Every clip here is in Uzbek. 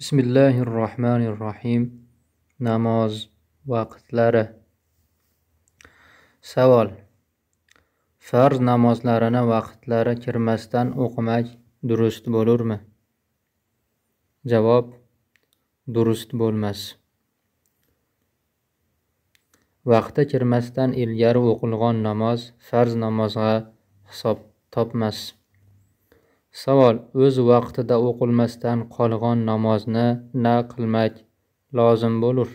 bismillahi rohmanir rohim namoz vaqtlari savol farz namozlarini vaqtlari kirmasdan o'qimak durust bo'lurmi javob durust bo'lmas vaqti kirmasdan ilgari o'qilgan namoz farz namozga hisob topmas savol o'z vaqtida o'qilmasdan qolgan namozni na qilmak lozim bo'lur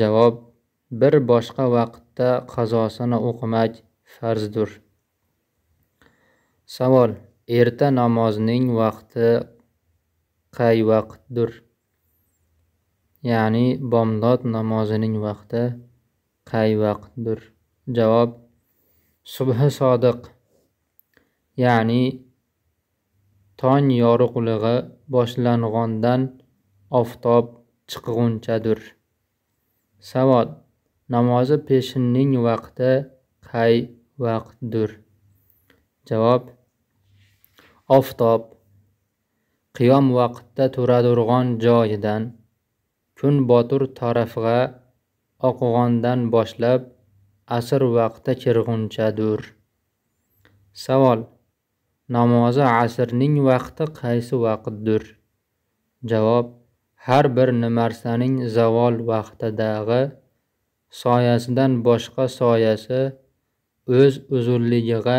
javob bir boshqa vaqtda qazosini o'qimak farzdir savol erta namozning vaqti qay vaqtdir ya'ni bomdod namozining vaqti qay vaqtdir javob subhi sodiq ya'ni tong yorug'lig'i boshlang'ondan oftob chiqg'unchadir savod namozi peshinning vaqti qay vaqtdir javob oftob qiyom vaqtida turadurg'on joyidan kun botir tarafga oqg'ondan boshlab asr vaqti kirg'unchadur savol namozi asrning vaqti qaysi vaqtdir javob har bir narsaning zavol vaqtidagi soyasidan boshqa soyasi o'z uzunligiga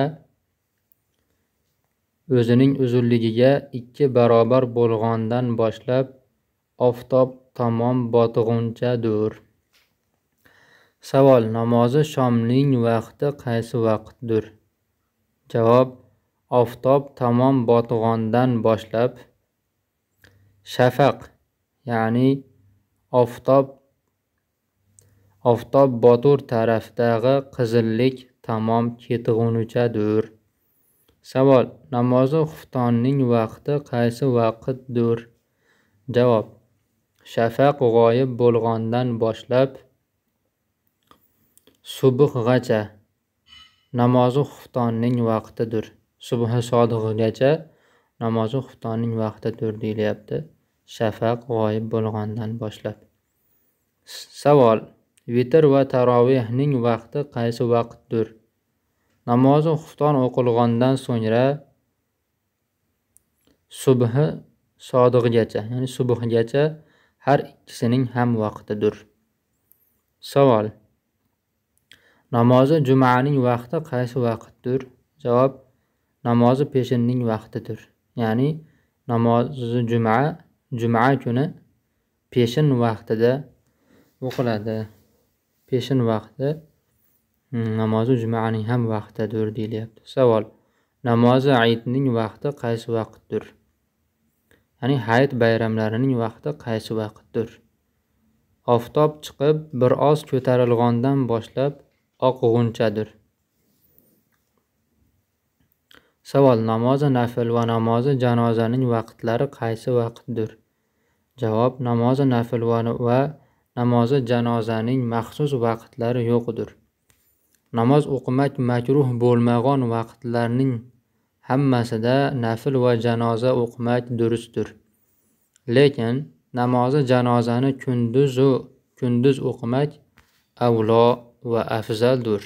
o'zining uzunligiga ikki barobar bo'lgandan boshlab oftob tamom botg'unchadir savol namozi shomning vaqti qaysi vaqtdir javob oftob tamom botg'ondan boshlab shafaq ya'ni oftob oftob botur tarafdagi qizillik tamom ketg'unichadur savol namozi xuftonning vaqti qaysi vaqtdir javob shafaq g'oyib bo'lg'ondan boshlab subhgacha namozi xuftonning vaqtidir subhi sodig'igacha namozi xuftonning vaqtida tur deyilyapti shafaq g'oyib bo'lgandan boshlab savol vitr va tarovehning vaqti qaysi vaqtdir namozi xufton o'qilgandan so'ngra subhi sodig'gacha ya'ni subhgacha har ikkisining ham vaqtidir savol namozi jumaning vaqti qaysi vaqtdir javob namozi peshinning vaqtidir ya'ni namozi juma juma kuni peshin vaqtida o'qiladi peshin vaqti hmm, namozi jumaning ham vaqtidir deyilyapti savol namozi aytning vaqti qaysi vaqtdir ya'ni hayit bayramlarining vaqti qaysi vaqtdir oftob chiqib bir oz ko'tarilg'ondan boshlab oqg'unchadir savol namozi nafl va namozi janozaning vaqtlari qaysi vaqtdir javob namozi nafl va namozi janozaning maxsus vaqtlari yo'qdir namoz o'qimak makruh bo'lmagan vaqtlarning hammasida nafl va janoza o'qimak durustdir lekin namozi janozani kunduzu kunduz o'qimak avlo va afzaldur